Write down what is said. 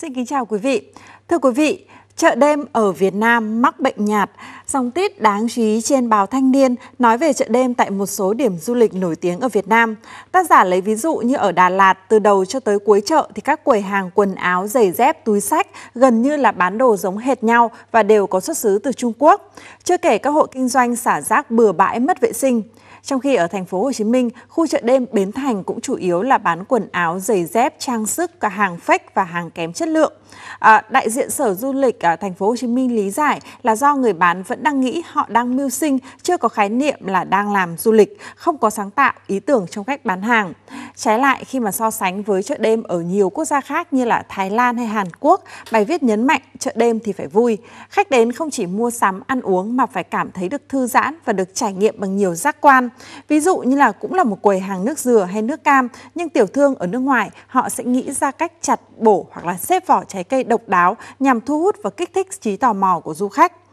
Xin kính chào quý vị. Thưa quý vị, chợ đêm ở Việt Nam mắc bệnh nhạt. Dòng tít đáng chú ý trên báo Thanh niên nói về chợ đêm tại một số điểm du lịch nổi tiếng ở Việt Nam. Tác giả lấy ví dụ như ở Đà Lạt, từ đầu cho tới cuối chợ thì các quầy hàng quần áo, giày dép, túi sách gần như là bán đồ giống hệt nhau và đều có xuất xứ từ Trung Quốc. Chưa kể các hộ kinh doanh xả rác bừa bãi mất vệ sinh. Trong khi ở thành phố Hồ Chí Minh, khu chợ đêm Bến Thành cũng chủ yếu là bán quần áo, giày dép, trang sức, cả hàng fake và hàng kém chất lượng. À, đại diện Sở Du lịch ở à, thành phố Hồ Chí Minh lý giải là do người bán vẫn đang nghĩ họ đang mưu sinh, chưa có khái niệm là đang làm du lịch, không có sáng tạo ý tưởng trong cách bán hàng. Trái lại khi mà so sánh với chợ đêm ở nhiều quốc gia khác như là Thái Lan hay Hàn Quốc, bài viết nhấn mạnh chợ đêm thì phải vui. Khách đến không chỉ mua sắm, ăn uống mà phải cảm thấy được thư giãn và được trải nghiệm bằng nhiều giác quan Ví dụ như là cũng là một quầy hàng nước dừa hay nước cam, nhưng tiểu thương ở nước ngoài họ sẽ nghĩ ra cách chặt, bổ hoặc là xếp vỏ trái cây độc đáo nhằm thu hút và kích thích trí tò mò của du khách.